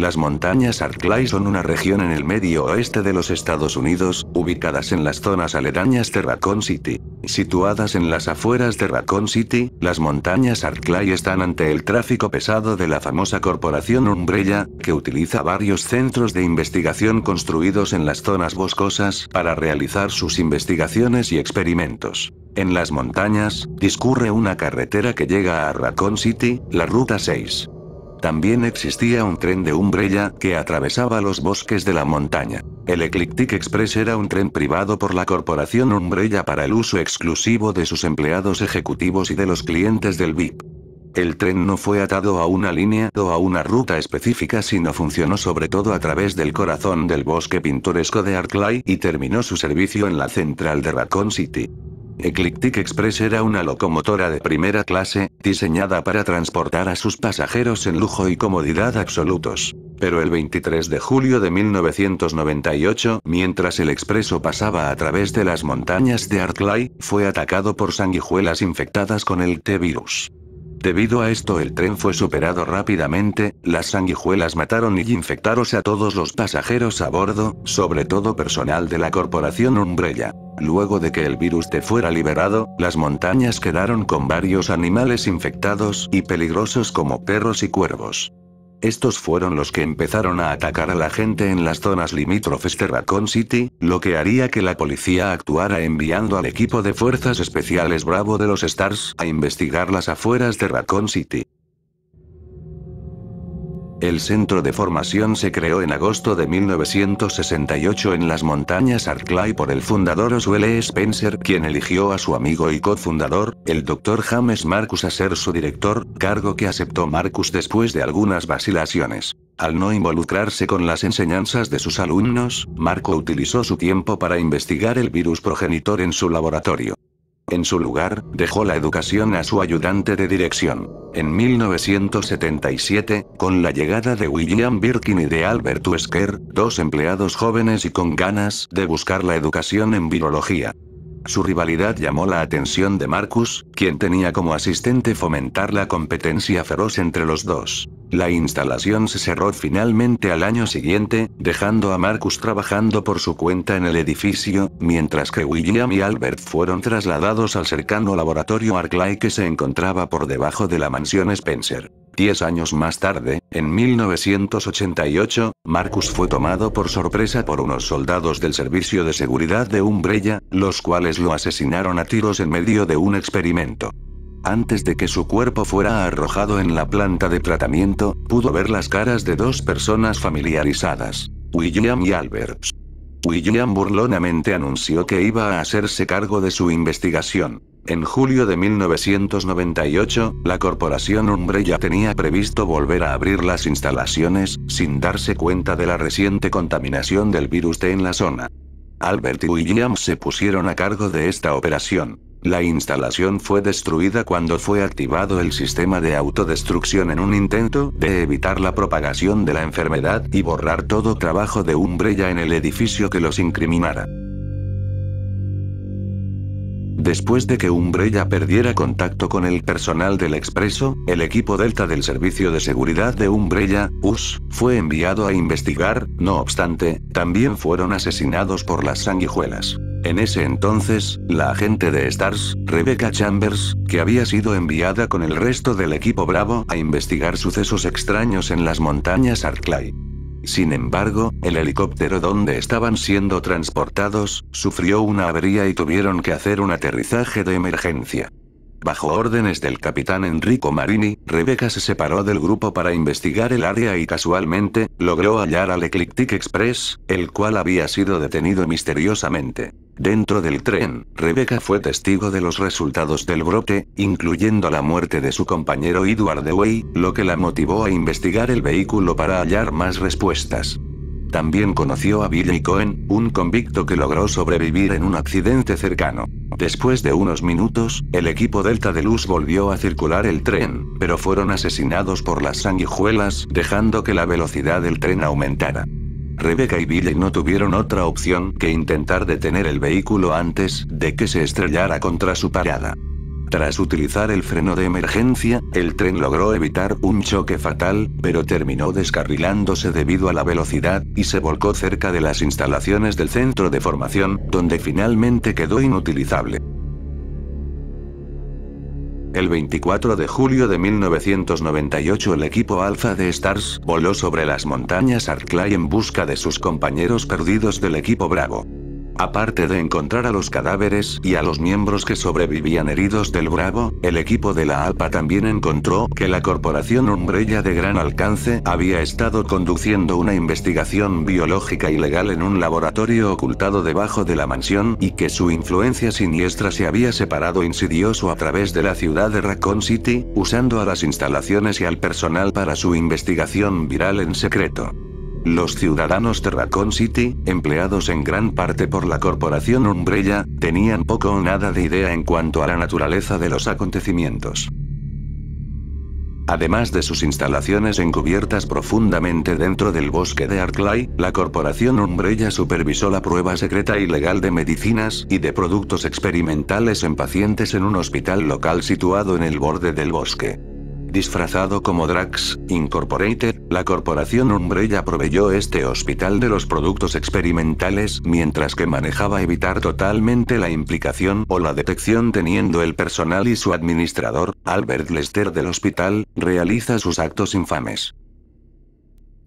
Las montañas Arclay son una región en el medio oeste de los Estados Unidos, ubicadas en las zonas aledañas de Raccoon City. Situadas en las afueras de Raccoon City, las montañas Arclay están ante el tráfico pesado de la famosa corporación Umbrella, que utiliza varios centros de investigación construidos en las zonas boscosas para realizar sus investigaciones y experimentos. En las montañas, discurre una carretera que llega a Raccoon City, la Ruta 6. También existía un tren de Umbrella, que atravesaba los bosques de la montaña. El Ecliptic Express era un tren privado por la corporación Umbrella para el uso exclusivo de sus empleados ejecutivos y de los clientes del VIP. El tren no fue atado a una línea o a una ruta específica sino funcionó sobre todo a través del corazón del bosque pintoresco de Arclay y terminó su servicio en la central de Raccoon City. Eclectic Express era una locomotora de primera clase, diseñada para transportar a sus pasajeros en lujo y comodidad absolutos. Pero el 23 de julio de 1998, mientras el expreso pasaba a través de las montañas de Arclay, fue atacado por sanguijuelas infectadas con el T-virus. Debido a esto el tren fue superado rápidamente, las sanguijuelas mataron y infectaron a todos los pasajeros a bordo, sobre todo personal de la corporación Umbrella. Luego de que el virus te fuera liberado, las montañas quedaron con varios animales infectados y peligrosos como perros y cuervos. Estos fueron los que empezaron a atacar a la gente en las zonas limítrofes de Raccoon City, lo que haría que la policía actuara enviando al equipo de fuerzas especiales Bravo de los Stars a investigar las afueras de Raccoon City. El centro de formación se creó en agosto de 1968 en las montañas Arclay por el fundador Oswell e. Spencer, quien eligió a su amigo y cofundador, el Dr. James Marcus, a ser su director, cargo que aceptó Marcus después de algunas vacilaciones. Al no involucrarse con las enseñanzas de sus alumnos, Marco utilizó su tiempo para investigar el virus progenitor en su laboratorio. En su lugar, dejó la educación a su ayudante de dirección. En 1977, con la llegada de William Birkin y de Albert Wesker, dos empleados jóvenes y con ganas de buscar la educación en virología, su rivalidad llamó la atención de Marcus, quien tenía como asistente fomentar la competencia feroz entre los dos. La instalación se cerró finalmente al año siguiente, dejando a Marcus trabajando por su cuenta en el edificio, mientras que William y Albert fueron trasladados al cercano laboratorio Arclay que se encontraba por debajo de la mansión Spencer. Diez años más tarde, en 1988, Marcus fue tomado por sorpresa por unos soldados del Servicio de Seguridad de Umbrella, los cuales lo asesinaron a tiros en medio de un experimento. Antes de que su cuerpo fuera arrojado en la planta de tratamiento, pudo ver las caras de dos personas familiarizadas, William y Alberts. William burlonamente anunció que iba a hacerse cargo de su investigación. En julio de 1998, la corporación Umbrella tenía previsto volver a abrir las instalaciones, sin darse cuenta de la reciente contaminación del virus T en la zona. Albert y Williams se pusieron a cargo de esta operación. La instalación fue destruida cuando fue activado el sistema de autodestrucción en un intento de evitar la propagación de la enfermedad y borrar todo trabajo de Umbrella en el edificio que los incriminara. Después de que Umbrella perdiera contacto con el personal del expreso, el equipo Delta del Servicio de Seguridad de Umbrella, US, fue enviado a investigar, no obstante, también fueron asesinados por las sanguijuelas. En ese entonces, la agente de Stars, Rebecca Chambers, que había sido enviada con el resto del equipo Bravo a investigar sucesos extraños en las montañas Arclay. Sin embargo, el helicóptero donde estaban siendo transportados, sufrió una avería y tuvieron que hacer un aterrizaje de emergencia. Bajo órdenes del capitán Enrico Marini, Rebeca se separó del grupo para investigar el área y casualmente, logró hallar al Eclectic Express, el cual había sido detenido misteriosamente. Dentro del tren, Rebecca fue testigo de los resultados del brote, incluyendo la muerte de su compañero Edward Dewey, lo que la motivó a investigar el vehículo para hallar más respuestas. También conoció a Billy Cohen, un convicto que logró sobrevivir en un accidente cercano. Después de unos minutos, el equipo Delta de Luz volvió a circular el tren, pero fueron asesinados por las sanguijuelas, dejando que la velocidad del tren aumentara. Rebeca y Billy no tuvieron otra opción que intentar detener el vehículo antes de que se estrellara contra su parada. Tras utilizar el freno de emergencia, el tren logró evitar un choque fatal, pero terminó descarrilándose debido a la velocidad, y se volcó cerca de las instalaciones del centro de formación, donde finalmente quedó inutilizable. El 24 de julio de 1998 el equipo Alpha de Stars voló sobre las montañas Arclay en busca de sus compañeros perdidos del equipo Bravo. Aparte de encontrar a los cadáveres y a los miembros que sobrevivían heridos del Bravo, el equipo de la ALPA también encontró que la corporación Umbrella de gran alcance había estado conduciendo una investigación biológica ilegal en un laboratorio ocultado debajo de la mansión y que su influencia siniestra se había separado insidioso a través de la ciudad de Raccoon City, usando a las instalaciones y al personal para su investigación viral en secreto. Los ciudadanos de Raccoon City, empleados en gran parte por la corporación Umbrella, tenían poco o nada de idea en cuanto a la naturaleza de los acontecimientos. Además de sus instalaciones encubiertas profundamente dentro del bosque de Arclay, la corporación Umbrella supervisó la prueba secreta y legal de medicinas y de productos experimentales en pacientes en un hospital local situado en el borde del bosque. Disfrazado como Drax, Incorporated, la corporación Umbrella proveyó este hospital de los productos experimentales mientras que manejaba evitar totalmente la implicación o la detección teniendo el personal y su administrador, Albert Lester del hospital, realiza sus actos infames.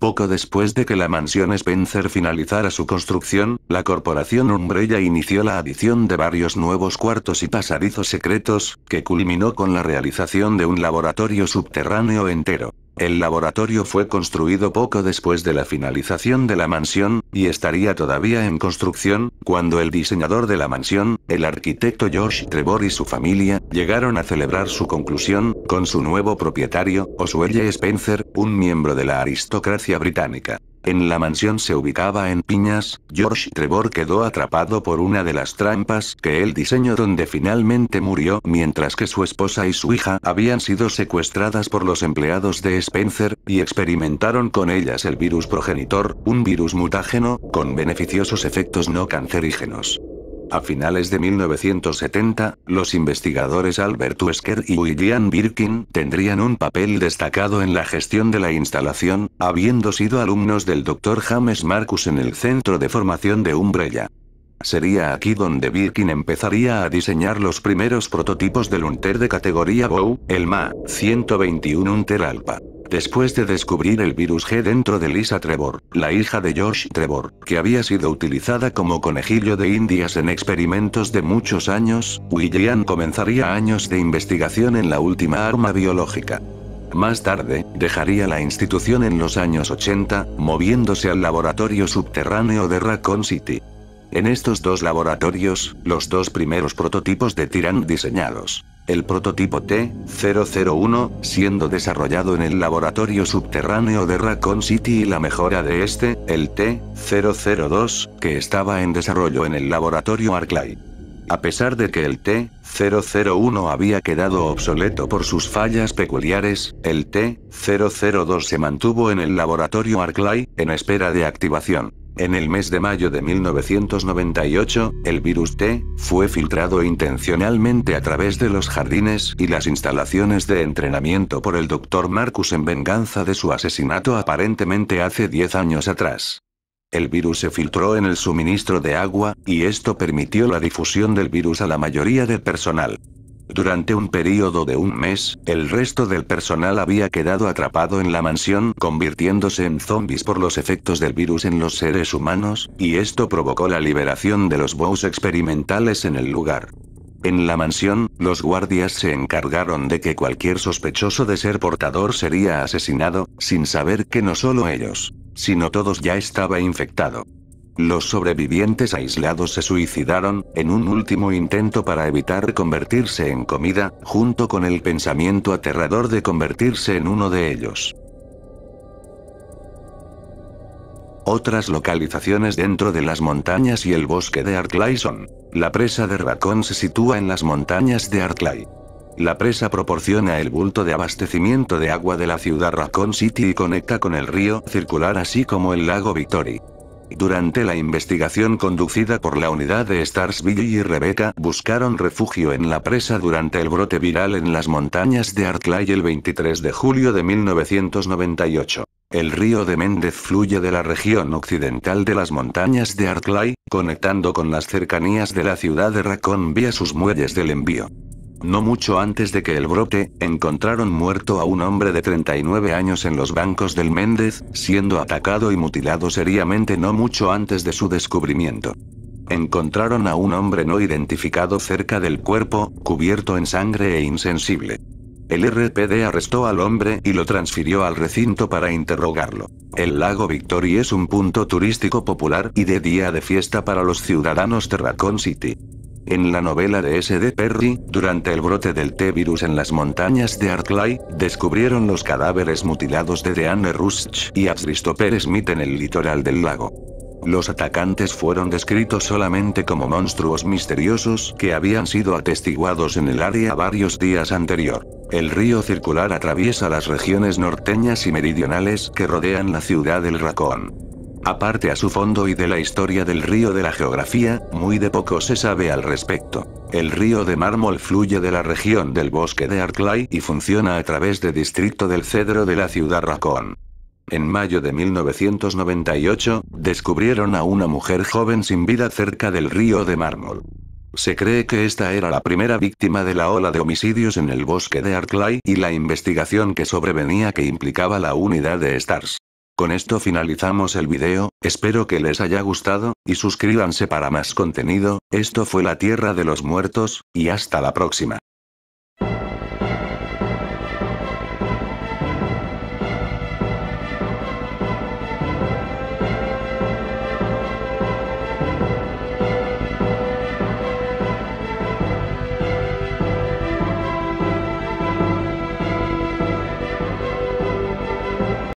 Poco después de que la mansión Spencer finalizara su construcción, la corporación Umbrella inició la adición de varios nuevos cuartos y pasadizos secretos, que culminó con la realización de un laboratorio subterráneo entero. El laboratorio fue construido poco después de la finalización de la mansión, y estaría todavía en construcción, cuando el diseñador de la mansión, el arquitecto George Trevor y su familia, llegaron a celebrar su conclusión, con su nuevo propietario, Oswell Spencer, un miembro de la aristocracia británica en la mansión se ubicaba en Piñas, George Trevor quedó atrapado por una de las trampas que él diseñó donde finalmente murió mientras que su esposa y su hija habían sido secuestradas por los empleados de Spencer, y experimentaron con ellas el virus progenitor, un virus mutágeno, con beneficiosos efectos no cancerígenos. A finales de 1970, los investigadores Albert Wesker y William Birkin tendrían un papel destacado en la gestión de la instalación, habiendo sido alumnos del Dr. James Marcus en el Centro de Formación de Umbrella. Sería aquí donde Birkin empezaría a diseñar los primeros prototipos del Unter de categoría BOW, el MA 121 Unter Alpa. Después de descubrir el virus G dentro de Lisa Trevor, la hija de George Trevor, que había sido utilizada como conejillo de indias en experimentos de muchos años, William comenzaría años de investigación en la última arma biológica. Más tarde, dejaría la institución en los años 80, moviéndose al laboratorio subterráneo de Raccoon City. En estos dos laboratorios, los dos primeros prototipos de Tiran diseñados. El prototipo T-001, siendo desarrollado en el laboratorio subterráneo de Raccoon City y la mejora de este, el T-002, que estaba en desarrollo en el laboratorio Arklay. A pesar de que el T-001 había quedado obsoleto por sus fallas peculiares, el T-002 se mantuvo en el laboratorio Arclay, en espera de activación. En el mes de mayo de 1998, el virus T fue filtrado intencionalmente a través de los jardines y las instalaciones de entrenamiento por el Dr. Marcus en venganza de su asesinato aparentemente hace 10 años atrás. El virus se filtró en el suministro de agua, y esto permitió la difusión del virus a la mayoría del personal. Durante un periodo de un mes, el resto del personal había quedado atrapado en la mansión, convirtiéndose en zombies por los efectos del virus en los seres humanos, y esto provocó la liberación de los bows experimentales en el lugar. En la mansión, los guardias se encargaron de que cualquier sospechoso de ser portador sería asesinado, sin saber que no solo ellos, sino todos ya estaba infectado. Los sobrevivientes aislados se suicidaron, en un último intento para evitar convertirse en comida, junto con el pensamiento aterrador de convertirse en uno de ellos. Otras localizaciones dentro de las montañas y el bosque de Artlay son. La presa de Racón se sitúa en las montañas de Artlay. La presa proporciona el bulto de abastecimiento de agua de la ciudad Raccoon City y conecta con el río circular así como el lago Victory. Durante la investigación conducida por la unidad de Starsville y Rebecca, buscaron refugio en la presa durante el brote viral en las montañas de Arclay el 23 de julio de 1998. El río de Méndez fluye de la región occidental de las montañas de Arclay, conectando con las cercanías de la ciudad de Racón vía sus muelles del envío. No mucho antes de que el brote, encontraron muerto a un hombre de 39 años en los bancos del Méndez, siendo atacado y mutilado seriamente no mucho antes de su descubrimiento. Encontraron a un hombre no identificado cerca del cuerpo, cubierto en sangre e insensible. El RPD arrestó al hombre y lo transfirió al recinto para interrogarlo. El lago Victory es un punto turístico popular y de día de fiesta para los ciudadanos de Raccoon City. En la novela de S. D. Perry, durante el brote del T-virus en las montañas de Arclay, descubrieron los cadáveres mutilados de Deanne Rusch y a Christopher Smith en el litoral del lago. Los atacantes fueron descritos solamente como monstruos misteriosos que habían sido atestiguados en el área varios días anterior. El río circular atraviesa las regiones norteñas y meridionales que rodean la ciudad del Racón. Aparte a su fondo y de la historia del río de la geografía, muy de poco se sabe al respecto. El río de mármol fluye de la región del bosque de Arclay y funciona a través de distrito del cedro de la ciudad Racón. En mayo de 1998, descubrieron a una mujer joven sin vida cerca del río de mármol. Se cree que esta era la primera víctima de la ola de homicidios en el bosque de Arclay y la investigación que sobrevenía que implicaba la unidad de STARS. Con esto finalizamos el video, espero que les haya gustado, y suscríbanse para más contenido, esto fue la Tierra de los Muertos, y hasta la próxima.